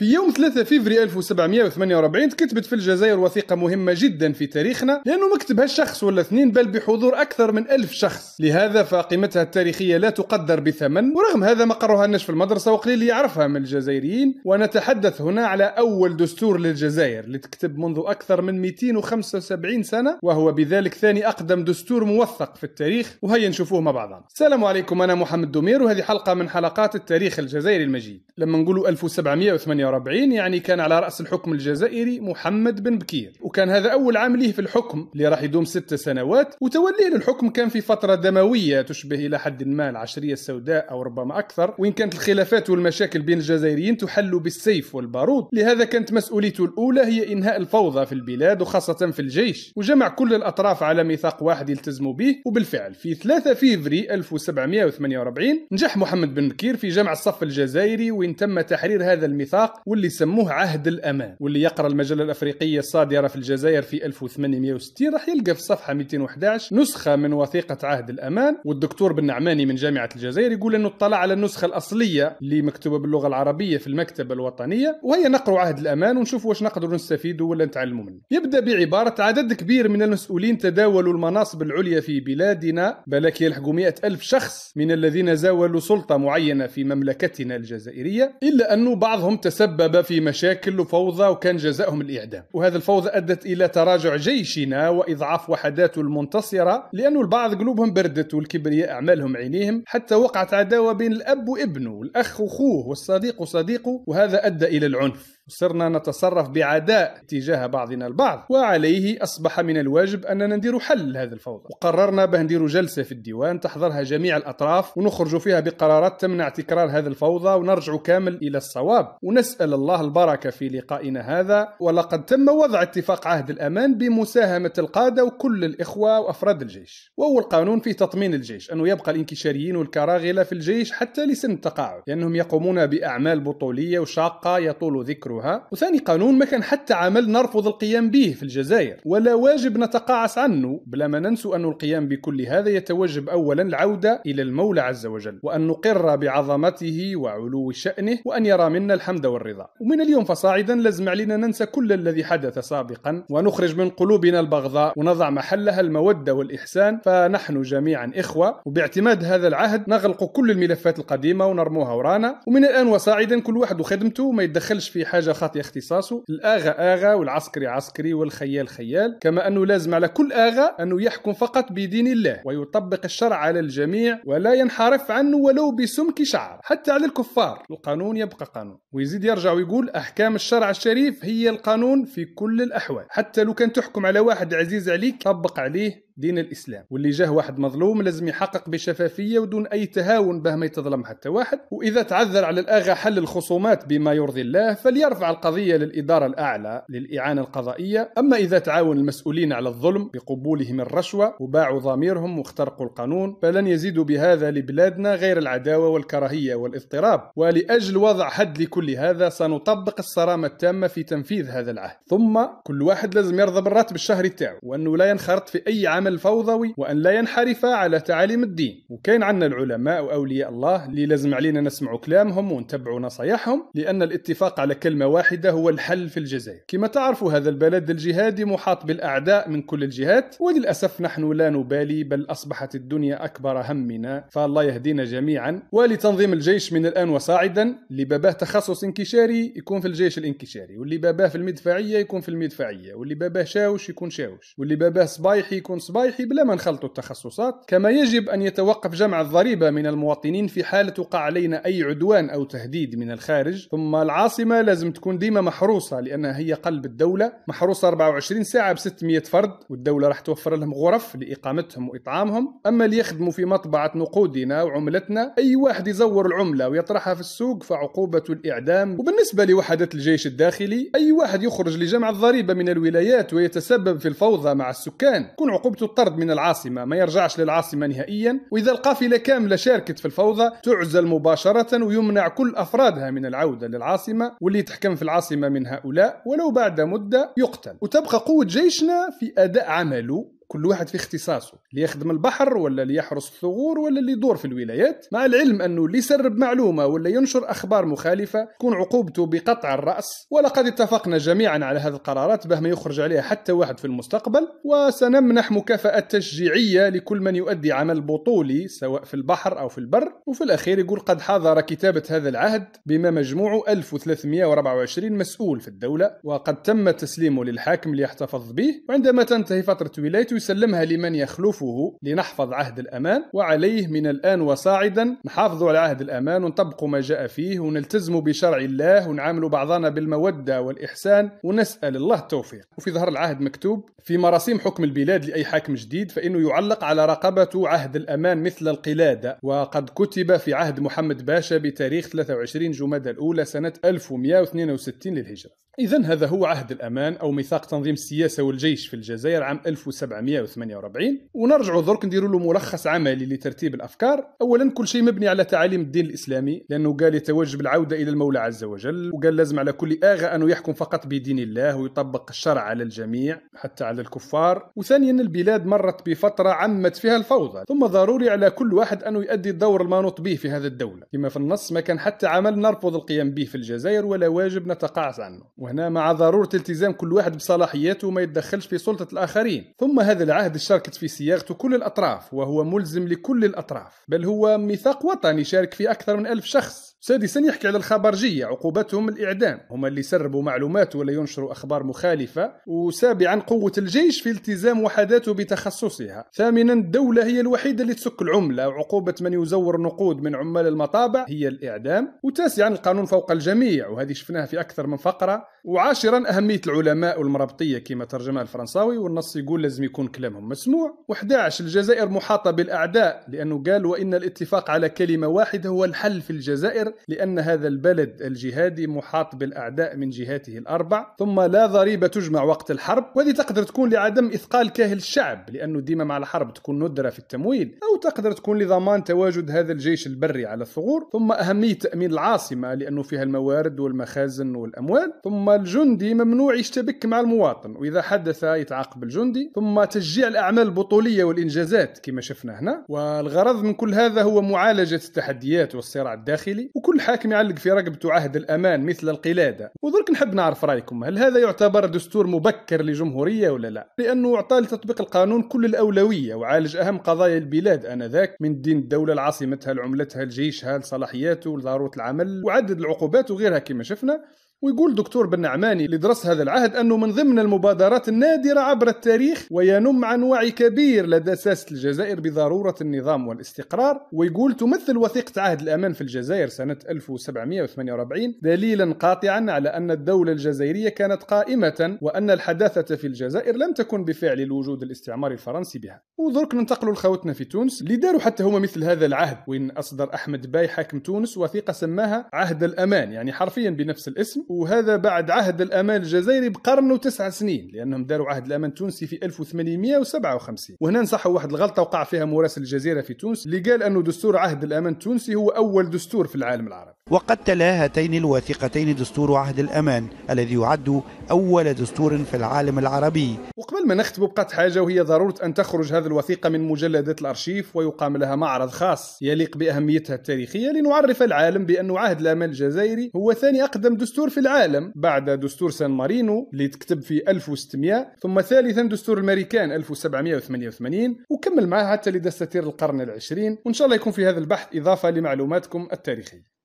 في يوم 3 فيفري 1748 كتبت في الجزائر وثيقة مهمة جدا في تاريخنا لأنه ما كتبها شخص ولا اثنين بل بحضور أكثر من ألف شخص لهذا فقيمتها التاريخية لا تقدر بثمن ورغم هذا ما قرها الناس في المدرسة وقليل يعرفها من الجزائريين ونتحدث هنا على أول دستور للجزائر لتكتب منذ أكثر من 275 سنة وهو بذلك ثاني أقدم دستور موثق في التاريخ وهيا نشوفوه مع بعضنا السلام عليكم أنا محمد دمير وهذه حلقة من حلقات التاريخ الجزائري المجيد لما نقولوا 1748 48 يعني كان على رأس الحكم الجزائري محمد بن بكير وكان هذا أول عام ليه في الحكم اللي راح يدوم ست سنوات وتوليه للحكم كان في فترة دموية تشبه إلى حد ما العشرية السوداء أو ربما أكثر وإن كانت الخلافات والمشاكل بين الجزائريين تحل بالسيف والبارود لهذا كانت مسؤوليته الأولى هي إنهاء الفوضى في البلاد وخاصة في الجيش وجمع كل الأطراف على ميثاق واحد يلتزموا به وبالفعل في 3 فيفري 1748 نجح محمد بن بكير في جمع الصف الجزائري وإن تم تحرير هذا الميثاق واللي سموه عهد الامان واللي يقرا المجله الافريقيه الصادره في الجزائر في 1860 راح يلقى في الصفحه 211 نسخه من وثيقه عهد الامان والدكتور بن نعماني من جامعه الجزائر يقول انه اطلع على النسخه الاصليه اللي مكتوبه باللغه العربيه في المكتبه الوطنيه وهي نقرا عهد الامان ونشوف واش نقدروا نستفيدوا ولا نتعلموا منه يبدا بعباره عدد كبير من المسؤولين تداولوا المناصب العليا في بلادنا بلك يلحقوا مئة ألف شخص من الذين زاولوا سلطه معينه في مملكتنا الجزائريه الا انه بعضهم تس تسبب في مشاكل وفوضى وكان جزاؤهم الإعدام وهذا الفوضى أدت إلى تراجع جيشنا وإضعاف وحداته المنتصرة لأن البعض قلوبهم بردت والكبرياء أعمالهم عينيهم حتى وقعت عداوة بين الأب وابنه والأخ وخوه والصديق وصديقه وهذا أدى إلى العنف صرنا نتصرف بعداء تجاه بعضنا البعض وعليه أصبح من الواجب أننا ندير حل لهذا الفوضى وقررنا به ندير جلسة في الديوان تحضرها جميع الأطراف ونخرج فيها بقرارات تمنع تكرار هذا الفوضى ونرجع كامل إلى الصواب ونسأل الله البركة في لقائنا هذا ولقد تم وضع اتفاق عهد الأمان بمساهمة القادة وكل الإخوة وأفراد الجيش وأول قانون فيه تطمين الجيش أنه يبقى الإنكشاريين والكراغلة في الجيش حتى لسن التقاعد لأنهم يقومون بأعمال بطولية وشاقة يطول ذكرها وغيرها وثاني قانون ما كان حتى عمل نرفض القيام به في الجزائر ولا واجب نتقاعس عنه بلا ما ننسوا أن القيام بكل هذا يتوجب أولا العودة إلى المولى عز وجل وأن نقر بعظمته وعلو شأنه وأن يرى منا الحمد والرضا ومن اليوم فصاعدا لازم علينا ننسى كل الذي حدث سابقا ونخرج من قلوبنا البغضاء ونضع محلها المودة والإحسان فنحن جميعا إخوة وباعتماد هذا العهد نغلق كل الملفات القديمة ونرموها ورانا ومن الآن وصاعدا كل واحد وخدمته ما يتدخلش في حاجة حاجه خاطئه اختصاصه الاغا اغا والعسكري عسكري والخيال خيال كما انه لازم على كل اغا انه يحكم فقط بدين الله ويطبق الشرع على الجميع ولا ينحرف عنه ولو بسمك شعر حتى على الكفار القانون يبقى قانون ويزيد يرجع ويقول احكام الشرع الشريف هي القانون في كل الاحوال حتى لو كان تحكم على واحد عزيز عليك طبق عليه دين الاسلام واللي جاه واحد مظلوم لازم يحقق بشفافيه ودون اي تهاون به ما يتظلم حتى واحد واذا تعذر على الاغا حل الخصومات بما يرضي الله فليرفع القضيه للاداره الاعلى للاعانه القضائيه اما اذا تعاون المسؤولين على الظلم بقبولهم الرشوه وباعوا ضميرهم واخترقوا القانون فلن يزيدوا بهذا لبلادنا غير العداوه والكراهيه والاضطراب ولاجل وضع حد لكل هذا سنطبق الصرامه التامه في تنفيذ هذا العهد ثم كل واحد لازم يرضى بالراتب الشهري تاعو وانه لا ينخرط في اي عمل الفوضوي وأن لا ينحرف على تعاليم الدين وكاين عندنا العلماء وأولياء الله اللي لازم علينا نسمعوا كلامهم ونتبعوا نصايحهم لأن الاتفاق على كلمة واحدة هو الحل في الجزائر كما تعرفوا هذا البلد الجهادي محاط بالأعداء من كل الجهات وللأسف نحن لا نبالي بل أصبحت الدنيا أكبر همنا فالله يهدينا جميعا ولتنظيم الجيش من الآن وصاعدا اللي باباه تخصص انكشاري يكون في الجيش الانكشاري واللي باباه في المدفعية يكون في المدفعية واللي باباه شاوش يكون شاوش واللي باباه صبايحي يكون صبايحي الفضايح بلا ما نخلطوا التخصصات كما يجب أن يتوقف جمع الضريبة من المواطنين في حالة وقع علينا أي عدوان أو تهديد من الخارج ثم العاصمة لازم تكون ديما محروسة لأنها هي قلب الدولة محروسة 24 ساعة ب 600 فرد والدولة راح توفر لهم غرف لإقامتهم وإطعامهم أما اللي يخدموا في مطبعة نقودنا وعملتنا أي واحد يزور العملة ويطرحها في السوق فعقوبة الإعدام وبالنسبة لوحدات الجيش الداخلي أي واحد يخرج لجمع الضريبة من الولايات ويتسبب في الفوضى مع السكان تكون عقوبة يمكنه الطرد من العاصمة ما يرجعش للعاصمة نهائيا وإذا القافلة كاملة شاركت في الفوضى تعزل مباشرة ويمنع كل أفرادها من العودة للعاصمة واللي يتحكم في العاصمة من هؤلاء ولو بعد مدة يقتل وتبقى قوة جيشنا في أداء عمله كل واحد في اختصاصه اللي يخدم البحر ولا اللي يحرس الثغور ولا اللي يدور في الولايات مع العلم أنه اللي يسرب معلومة ولا ينشر أخبار مخالفة تكون عقوبته بقطع الرأس ولقد اتفقنا جميعا على هذه القرارات به ما يخرج عليها حتى واحد في المستقبل وسنمنح مكافأة تشجيعية لكل من يؤدي عمل بطولي سواء في البحر أو في البر وفي الأخير يقول قد حضر كتابة هذا العهد بما مجموعه 1324 مسؤول في الدولة وقد تم تسليمه للحاكم ليحتفظ به وعندما تنتهي فترة ولايته يسلمها لمن يخلفه لنحفظ عهد الأمان وعليه من الآن وصاعدا نحافظ على عهد الأمان ونطبق ما جاء فيه ونلتزم بشرع الله ونعامل بعضنا بالمودة والإحسان ونسأل الله التوفيق وفي ظهر العهد مكتوب في مراسيم حكم البلاد لأي حاكم جديد فإنه يعلق على رقبة عهد الأمان مثل القلادة وقد كتب في عهد محمد باشا بتاريخ 23 جمادى الأولى سنة 1162 للهجرة إذا هذا هو عهد الأمان أو ميثاق تنظيم السياسة والجيش في الجزائر عام 1748 ونرجعوا درك نديروا له ملخص عملي لترتيب الأفكار أولا كل شيء مبني على تعاليم الدين الإسلامي لأنه قال يتوجب العودة إلى المولى عز وجل وقال لازم على كل آغا أنه يحكم فقط بدين الله ويطبق الشرع على الجميع حتى على الكفار وثانيا البلاد مرت بفترة عمت فيها الفوضى ثم ضروري على كل واحد أنه يؤدي الدور المانوط به في هذا الدولة كما في النص ما كان حتى عمل نرفض القيام به في الجزائر ولا واجب نتقاعس عنه وهنا مع ضرورة التزام كل واحد بصلاحياته وما يتدخلش في سلطة الآخرين ثم هذا العهد شاركت في صياغته كل الأطراف وهو ملزم لكل الأطراف بل هو ميثاق وطني شارك فيه أكثر من ألف شخص سادسا يحكي على الخبرجية عقوبتهم الإعدام هما اللي يسربوا معلومات ولا ينشروا أخبار مخالفة وسابعا قوة الجيش في التزام وحداته بتخصصها ثامنا الدولة هي الوحيدة اللي تسك العملة وعقوبة من يزور نقود من عمال المطابع هي الإعدام وتاسعا القانون فوق الجميع وهذه شفناها في أكثر من فقرة وعاشرا أهمية العلماء والمربطية كما ترجمها الفرنساوي والنص يقول لازم يكون كلامهم مسموع و11 الجزائر محاطة بالأعداء لأنه قال وإن الاتفاق على كلمة واحدة هو الحل في الجزائر لأن هذا البلد الجهادي محاط بالأعداء من جهاته الأربع ثم لا ضريبة تجمع وقت الحرب وهذه تقدر تكون لعدم إثقال كاهل الشعب لأنه ديما مع الحرب تكون ندرة في التمويل أو تقدر تكون لضمان تواجد هذا الجيش البري على الثغور ثم أهمية تأمين العاصمة لأنه فيها الموارد والمخازن والأموال ثم الجندي ممنوع يشتبك مع المواطن وإذا حدث يتعاقب الجندي ثم تشجيع الأعمال البطولية والإنجازات كما شفنا هنا والغرض من كل هذا هو معالجة التحديات والصراع الداخلي وكل حاكم يعلق في رقبته عهد الأمان مثل القلادة ودرك نحب نعرف رأيكم هل هذا يعتبر دستور مبكر لجمهورية ولا لا لأنه أعطى لتطبيق القانون كل الأولوية وعالج أهم قضايا البلاد آنذاك من دين الدولة لعاصمتها لعملتها لجيشها لصلاحياته لضرورة العمل وعدد العقوبات وغيرها كما شفنا ويقول دكتور بن اللي درس هذا العهد أنه من ضمن المبادرات النادرة عبر التاريخ وينم عن وعي كبير لدى ساسة الجزائر بضرورة النظام والاستقرار ويقول تمثل وثيقة عهد الأمان في الجزائر سنة 1748 دليلا قاطعا على أن الدولة الجزائرية كانت قائمة وأن الحداثة في الجزائر لم تكن بفعل الوجود الاستعماري الفرنسي بها ودرك ننتقلوا لخوتنا في تونس اللي داروا حتى هما مثل هذا العهد وين أصدر أحمد باي حاكم تونس وثيقة سماها عهد الأمان يعني حرفيا بنفس الاسم وهذا بعد عهد الأمان الجزائري بقرن وتسع سنين لأنهم داروا عهد الأمان التونسي في 1857 وهنا نصحوا واحد الغلطة وقع فيها مراسل الجزيرة في تونس اللي قال أنه دستور عهد الأمان التونسي هو أول دستور في العالم العربي وقد تلا هاتين الواثقتين دستور عهد الأمان الذي يعد أول دستور في العالم العربي وقبل ما نختم بقت حاجة وهي ضرورة أن تخرج هذه الوثيقة من مجلدات الأرشيف ويقام لها معرض خاص يليق بأهميتها التاريخية لنعرف العالم بأن عهد الأمان الجزائري هو ثاني أقدم دستور في العالم بعد دستور سان مارينو اللي تكتب في 1600 ثم ثالثا دستور الامريكان 1788 وكمل معاه حتى لدساتير القرن العشرين وإن شاء الله يكون في هذا البحث إضافة لمعلوماتكم التاريخية